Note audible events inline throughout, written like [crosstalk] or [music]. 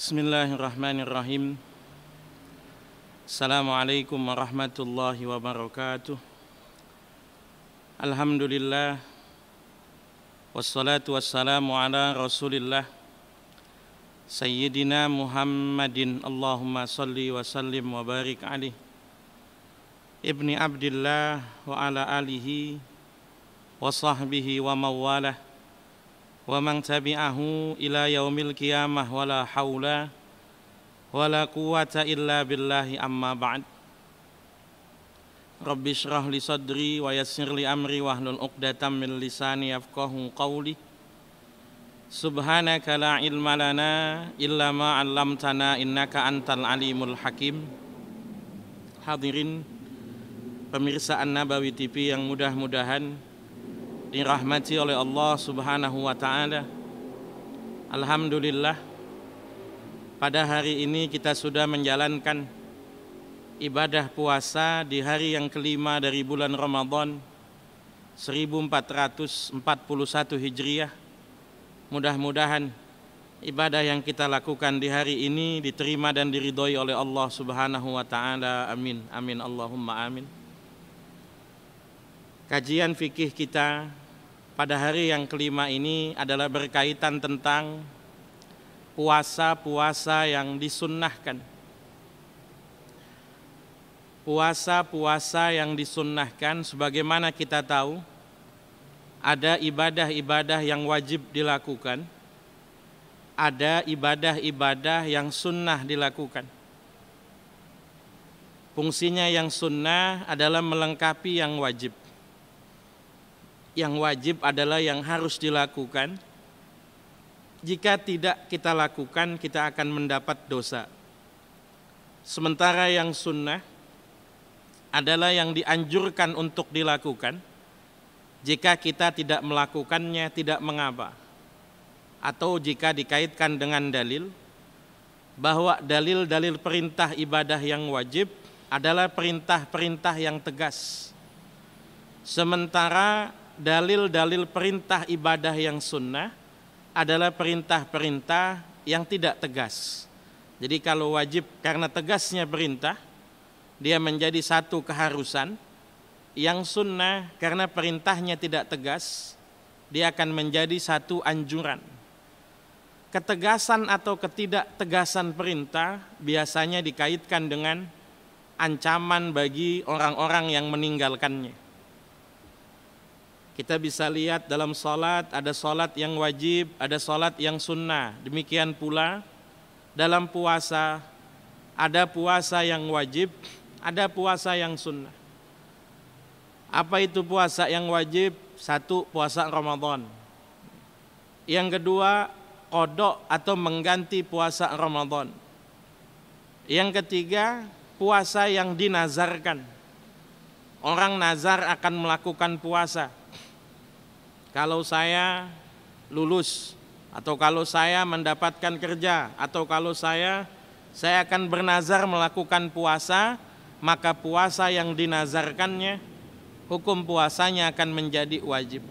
Bismillahirrahmanirrahim. Assalamualaikum warahmatullahi wabarakatuh. Alhamdulillah wassalatu wassalamu ala Rasulillah Sayyidina Muhammadin Allahumma salli wa sallim wa barik alih Ibni Abdillah wa ala alihi wa sahbihi wa mawalah wa man tabi'ahu ila yaumil qiyamah wala haula wala quwata illa billahi amma ba'd Rabbi syrah li sadri wa yassir li amri hlul 'uqdatam min lisani yafqahu qawli Subhanaka la ilma lana illa ma 'allamtana innaka antal alimul hakim Hadirin pemirsa An-Nabawi TV yang mudah-mudahan dirahmati oleh Allah Subhanahu wa taala. Alhamdulillah pada hari ini kita sudah menjalankan ibadah puasa di hari yang kelima dari bulan Ramadan 1441 Hijriah. Mudah-mudahan ibadah yang kita lakukan di hari ini diterima dan diridhoi oleh Allah Subhanahu wa taala. Amin. Amin Allahumma amin. Kajian fikih kita pada hari yang kelima ini adalah berkaitan tentang puasa-puasa yang disunnahkan. Puasa-puasa yang disunnahkan sebagaimana kita tahu ada ibadah-ibadah yang wajib dilakukan, ada ibadah-ibadah yang sunnah dilakukan. Fungsinya yang sunnah adalah melengkapi yang wajib yang wajib adalah yang harus dilakukan. Jika tidak kita lakukan, kita akan mendapat dosa. Sementara yang sunnah adalah yang dianjurkan untuk dilakukan. Jika kita tidak melakukannya, tidak mengapa, atau jika dikaitkan dengan dalil bahwa dalil-dalil perintah ibadah yang wajib adalah perintah-perintah yang tegas, sementara dalil-dalil perintah ibadah yang sunnah adalah perintah-perintah yang tidak tegas. Jadi kalau wajib karena tegasnya perintah, dia menjadi satu keharusan. Yang sunnah karena perintahnya tidak tegas, dia akan menjadi satu anjuran. Ketegasan atau ketidaktegasan perintah biasanya dikaitkan dengan ancaman bagi orang-orang yang meninggalkannya. Kita bisa lihat dalam salat ada salat yang wajib, ada salat yang sunnah. Demikian pula dalam puasa ada puasa yang wajib, ada puasa yang sunnah. Apa itu puasa yang wajib? Satu, puasa Ramadan. Yang kedua, kodok atau mengganti puasa Ramadan. Yang ketiga, puasa yang dinazarkan orang nazar akan melakukan puasa. Kalau saya lulus atau kalau saya mendapatkan kerja atau kalau saya saya akan bernazar melakukan puasa, maka puasa yang dinazarkannya hukum puasanya akan menjadi wajib.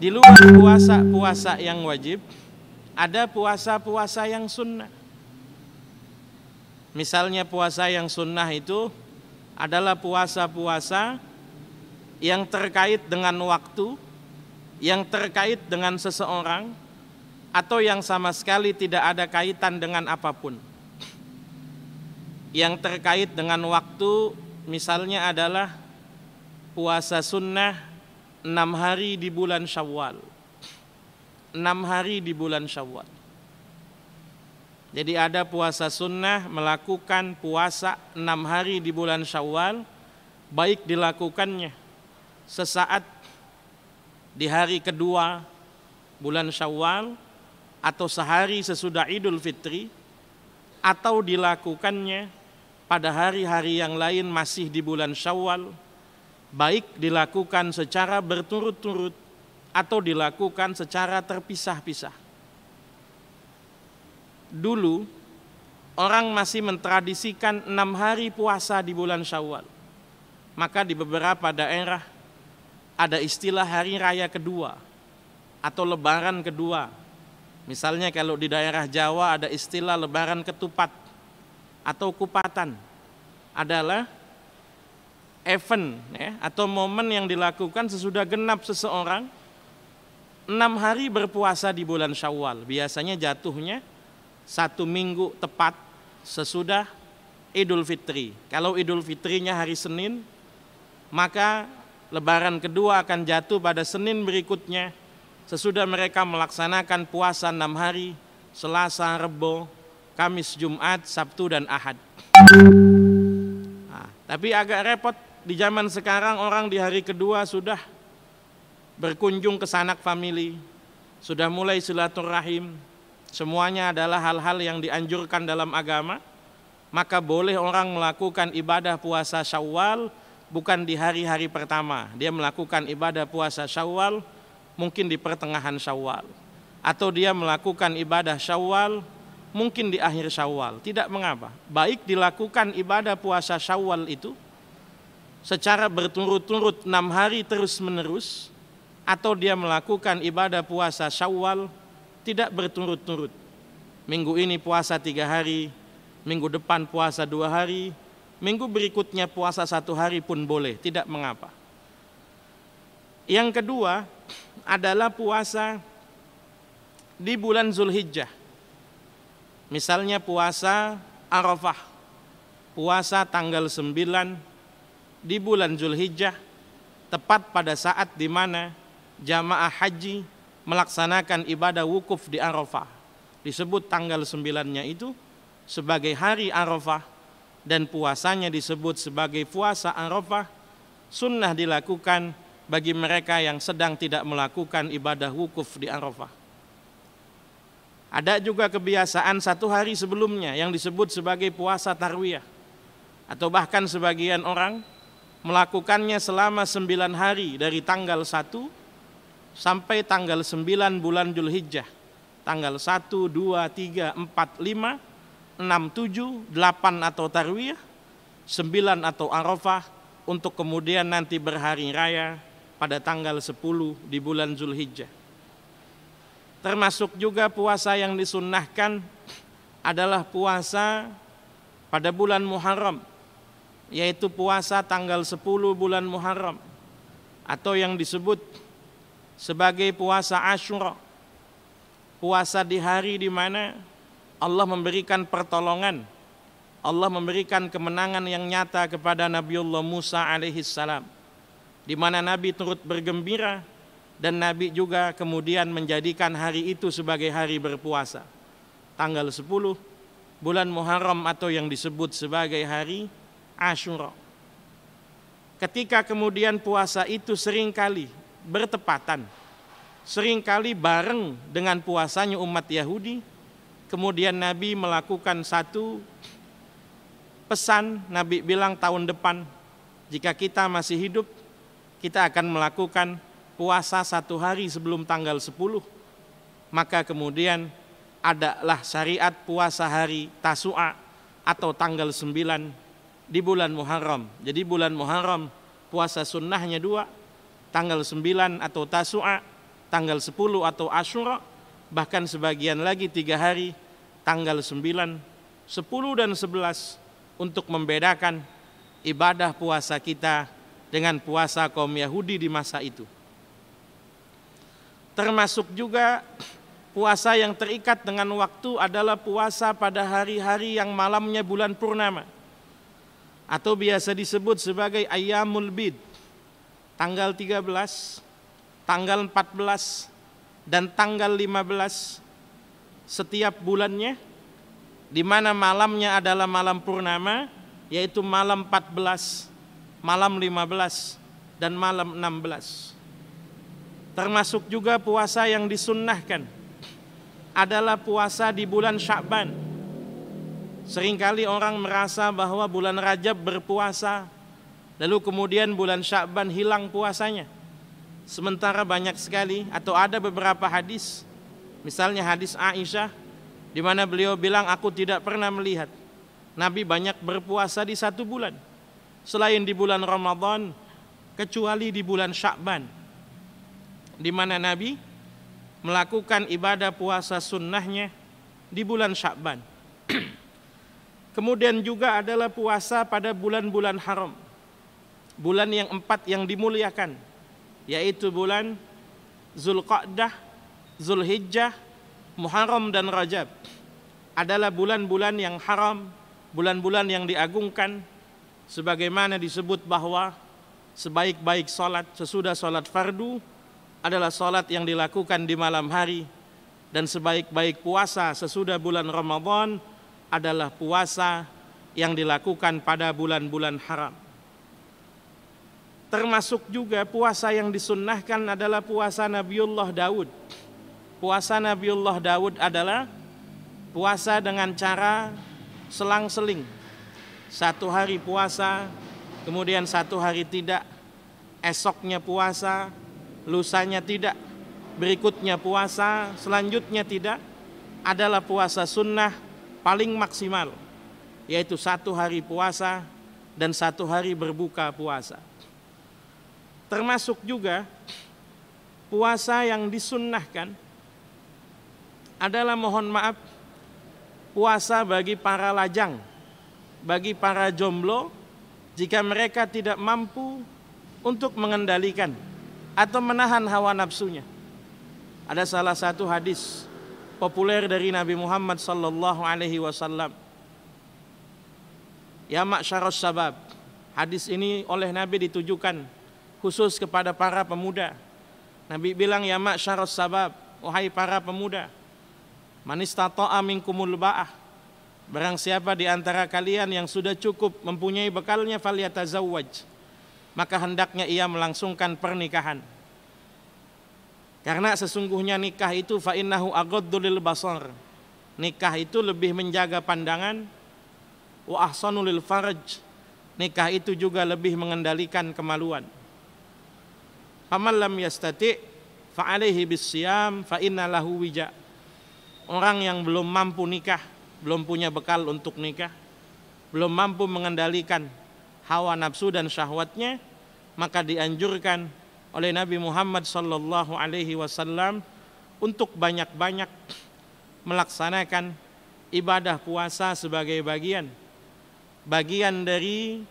Di luar puasa-puasa yang wajib, ada puasa-puasa yang sunnah. Misalnya puasa yang sunnah itu adalah puasa-puasa yang terkait dengan waktu, yang terkait dengan seseorang, atau yang sama sekali tidak ada kaitan dengan apapun. Yang terkait dengan waktu, misalnya adalah puasa sunnah enam hari di bulan Syawal, enam hari di bulan Syawal. Jadi ada puasa sunnah melakukan puasa enam hari di bulan Syawal, baik dilakukannya sesaat di hari kedua bulan Syawal atau sehari sesudah Idul Fitri atau dilakukannya pada hari-hari yang lain masih di bulan Syawal, baik dilakukan secara berturut-turut atau dilakukan secara terpisah-pisah dulu orang masih mentradisikan enam hari puasa di bulan Syawal. Maka di beberapa daerah ada istilah hari raya kedua atau lebaran kedua. Misalnya kalau di daerah Jawa ada istilah lebaran ketupat atau kupatan. Adalah event ya, atau momen yang dilakukan sesudah genap seseorang enam hari berpuasa di bulan Syawal. Biasanya jatuhnya satu minggu tepat sesudah Idul Fitri. Kalau Idul Fitrinya hari Senin, maka lebaran kedua akan jatuh pada Senin berikutnya sesudah mereka melaksanakan puasa enam hari, Selasa, Rebo, Kamis, Jumat, Sabtu, dan Ahad. Nah, tapi agak repot di zaman sekarang orang di hari kedua sudah berkunjung ke sanak famili, sudah mulai silaturahim, semuanya adalah hal-hal yang dianjurkan dalam agama, maka boleh orang melakukan ibadah puasa Syawal bukan di hari-hari pertama. Dia melakukan ibadah puasa Syawal mungkin di pertengahan Syawal atau dia melakukan ibadah Syawal mungkin di akhir Syawal. Tidak mengapa. Baik dilakukan ibadah puasa Syawal itu secara berturut-turut enam hari terus-menerus atau dia melakukan ibadah puasa Syawal tidak berturut-turut. Minggu ini puasa tiga hari, minggu depan puasa dua hari, minggu berikutnya puasa satu hari pun boleh, tidak mengapa. Yang kedua adalah puasa di bulan Zulhijjah. Misalnya puasa Arafah, puasa tanggal 9 di bulan Zulhijjah, tepat pada saat di mana jamaah haji melaksanakan ibadah wukuf di Arafah. Disebut tanggal sembilannya itu sebagai hari Arafah dan puasanya disebut sebagai puasa Arafah. Sunnah dilakukan bagi mereka yang sedang tidak melakukan ibadah wukuf di Arafah. Ada juga kebiasaan satu hari sebelumnya yang disebut sebagai puasa tarwiyah. Atau bahkan sebagian orang melakukannya selama sembilan hari dari tanggal 1 sampai tanggal 9 bulan Julhijjah. Tanggal 1, 2, 3, 4, 5, 6, 7, 8 atau Tarwiyah, 9 atau Arafah, untuk kemudian nanti berhari raya pada tanggal 10 di bulan Zulhijjah. Termasuk juga puasa yang disunnahkan adalah puasa pada bulan Muharram, yaitu puasa tanggal 10 bulan Muharram, atau yang disebut sebagai puasa Ashura, Puasa di hari di mana Allah memberikan pertolongan, Allah memberikan kemenangan yang nyata kepada Nabiullah Musa alaihi salam. Di mana Nabi turut bergembira dan Nabi juga kemudian menjadikan hari itu sebagai hari berpuasa. Tanggal 10 bulan Muharram atau yang disebut sebagai hari Ashura. Ketika kemudian puasa itu seringkali bertepatan. Seringkali bareng dengan puasanya umat Yahudi, kemudian Nabi melakukan satu pesan, Nabi bilang tahun depan jika kita masih hidup, kita akan melakukan puasa satu hari sebelum tanggal 10. Maka kemudian adalah syariat puasa hari Tasu'a atau tanggal 9 di bulan Muharram. Jadi bulan Muharram puasa sunnahnya dua, tanggal 9 atau Tasu'a, tanggal 10 atau Ashura, bahkan sebagian lagi tiga hari, tanggal 9, 10 dan 11 untuk membedakan ibadah puasa kita dengan puasa kaum Yahudi di masa itu. Termasuk juga puasa yang terikat dengan waktu adalah puasa pada hari-hari yang malamnya bulan purnama atau biasa disebut sebagai Ayamul bid tanggal 13, tanggal 14, dan tanggal 15 setiap bulannya di mana malamnya adalah malam purnama yaitu malam 14, malam 15 dan malam 16. Termasuk juga puasa yang disunnahkan adalah puasa di bulan Sya'ban. Seringkali orang merasa bahwa bulan Rajab berpuasa Lalu kemudian bulan Syakban hilang puasanya. Sementara banyak sekali atau ada beberapa hadis, misalnya hadis Aisyah di mana beliau bilang aku tidak pernah melihat Nabi banyak berpuasa di satu bulan selain di bulan Ramadan kecuali di bulan Syakban di mana Nabi melakukan ibadah puasa sunnahnya di bulan Syakban. [clears throat] Kemudian juga adalah puasa pada bulan-bulan haram bulan yang empat yang dimuliakan yaitu bulan Zulqa'dah, Zulhijjah, Muharram dan Rajab adalah bulan-bulan yang haram, bulan-bulan yang diagungkan sebagaimana disebut bahwa sebaik-baik salat sesudah salat fardu adalah salat yang dilakukan di malam hari dan sebaik-baik puasa sesudah bulan Ramadan adalah puasa yang dilakukan pada bulan-bulan haram. Termasuk juga puasa yang disunnahkan adalah puasa Nabiullah Daud. Puasa Nabiullah Daud adalah puasa dengan cara selang-seling. Satu hari puasa, kemudian satu hari tidak, esoknya puasa, lusanya tidak, berikutnya puasa, selanjutnya tidak, adalah puasa sunnah paling maksimal, yaitu satu hari puasa dan satu hari berbuka puasa. Termasuk juga puasa yang disunnahkan adalah mohon maaf puasa bagi para lajang, bagi para jomblo jika mereka tidak mampu untuk mengendalikan atau menahan hawa nafsunya. Ada salah satu hadis populer dari Nabi Muhammad sallallahu alaihi wasallam. Ya ma'syarus sabab. Hadis ini oleh Nabi ditujukan khusus kepada para pemuda. Nabi bilang ya mak syaros sabab, wahai para pemuda, manistata'a minkumul ba'ah. Barang siapa di antara kalian yang sudah cukup mempunyai bekalnya zawaj, Maka hendaknya ia melangsungkan pernikahan. Karena sesungguhnya nikah itu fa'innahu agod lil basar. Nikah itu lebih menjaga pandangan wa ahsanu lil faraj. Nikah itu juga lebih mengendalikan kemaluan. Faman lam yastati fa alaihi bisiyam fa inna lahu wija. Orang yang belum mampu nikah, belum punya bekal untuk nikah, belum mampu mengendalikan hawa nafsu dan syahwatnya, maka dianjurkan oleh Nabi Muhammad sallallahu alaihi wasallam untuk banyak-banyak melaksanakan ibadah puasa sebagai bagian bagian dari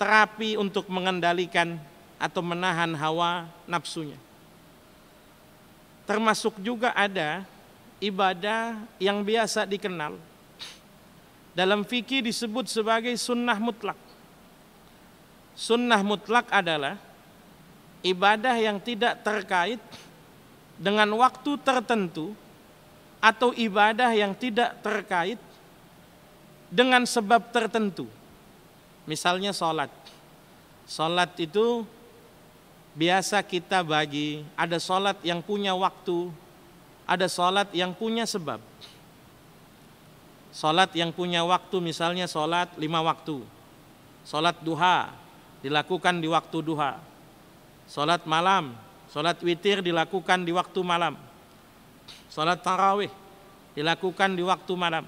terapi untuk mengendalikan atau menahan hawa nafsunya. Termasuk juga ada ibadah yang biasa dikenal dalam fikih disebut sebagai sunnah mutlak. Sunnah mutlak adalah ibadah yang tidak terkait dengan waktu tertentu atau ibadah yang tidak terkait dengan sebab tertentu. Misalnya sholat. Sholat itu biasa kita bagi, ada sholat yang punya waktu, ada sholat yang punya sebab. Sholat yang punya waktu misalnya sholat lima waktu. Sholat duha dilakukan di waktu duha. Sholat malam, sholat witir dilakukan di waktu malam. Sholat tarawih dilakukan di waktu malam.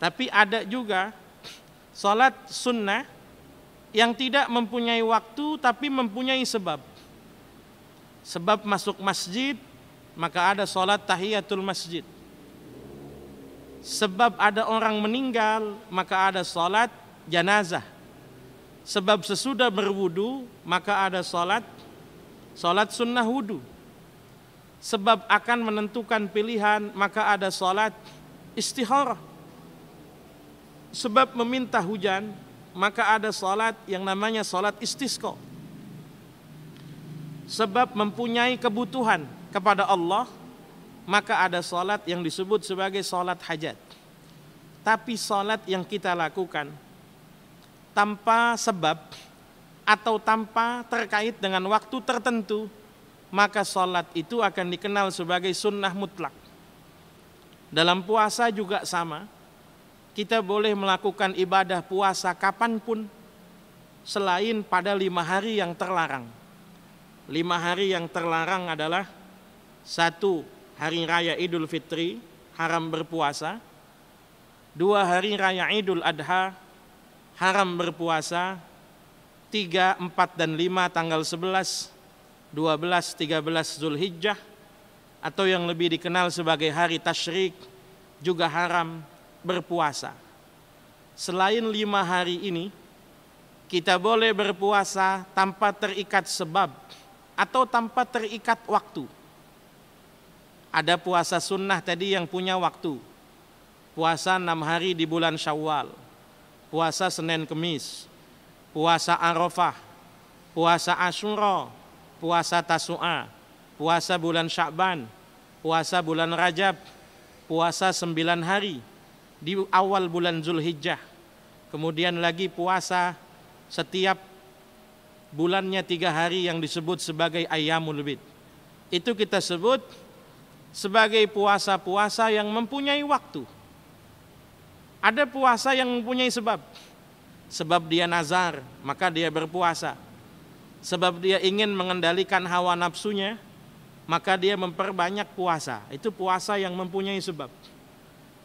Tapi ada juga sholat sunnah yang tidak mempunyai waktu tapi mempunyai sebab. Sebab masuk masjid, maka ada sholat tahiyatul masjid. Sebab ada orang meninggal, maka ada sholat janazah. Sebab sesudah berwudu, maka ada sholat sholat sunnah wudu. Sebab akan menentukan pilihan, maka ada sholat istihorah. Sebab meminta hujan, maka ada salat yang namanya salat istisqa. Sebab mempunyai kebutuhan kepada Allah, maka ada salat yang disebut sebagai salat hajat. Tapi salat yang kita lakukan tanpa sebab atau tanpa terkait dengan waktu tertentu, maka salat itu akan dikenal sebagai sunnah mutlak. Dalam puasa juga sama kita boleh melakukan ibadah puasa kapanpun selain pada lima hari yang terlarang. Lima hari yang terlarang adalah satu hari raya Idul Fitri haram berpuasa, dua hari raya Idul Adha haram berpuasa, tiga, empat dan lima tanggal sebelas, dua belas, tiga belas Zulhijjah atau yang lebih dikenal sebagai hari Tashrik juga haram berpuasa. Selain lima hari ini, kita boleh berpuasa tanpa terikat sebab atau tanpa terikat waktu. Ada puasa sunnah tadi yang punya waktu. Puasa enam hari di bulan Syawal, puasa Senin Kemis, puasa Arafah, puasa Asyura. puasa Tasu'a, puasa bulan Syakban. puasa bulan Rajab, puasa sembilan hari, di awal bulan Zulhijjah. Kemudian lagi puasa setiap bulannya tiga hari yang disebut sebagai ayamul bid. Itu kita sebut sebagai puasa-puasa yang mempunyai waktu. Ada puasa yang mempunyai sebab. Sebab dia nazar, maka dia berpuasa. Sebab dia ingin mengendalikan hawa nafsunya, maka dia memperbanyak puasa. Itu puasa yang mempunyai sebab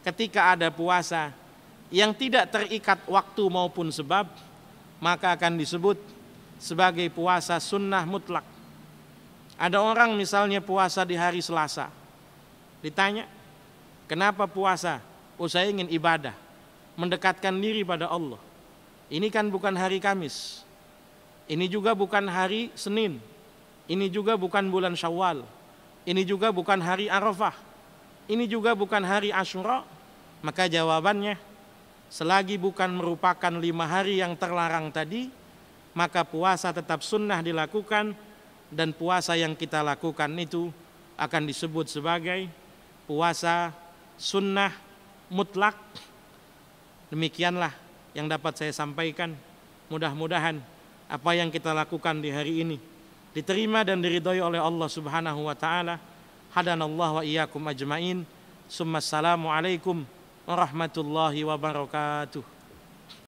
ketika ada puasa yang tidak terikat waktu maupun sebab, maka akan disebut sebagai puasa sunnah mutlak. Ada orang misalnya puasa di hari Selasa. Ditanya, kenapa puasa? Oh saya ingin ibadah, mendekatkan diri pada Allah. Ini kan bukan hari Kamis. Ini juga bukan hari Senin. Ini juga bukan bulan Syawal. Ini juga bukan hari Arafah ini juga bukan hari Ashura? Maka jawabannya, selagi bukan merupakan lima hari yang terlarang tadi, maka puasa tetap sunnah dilakukan dan puasa yang kita lakukan itu akan disebut sebagai puasa sunnah mutlak. Demikianlah yang dapat saya sampaikan. Mudah-mudahan apa yang kita lakukan di hari ini diterima dan diridhoi oleh Allah Subhanahu wa taala hadanallahu wa iyyakum ajmain summa assalamu alaikum warahmatullahi wabarakatuh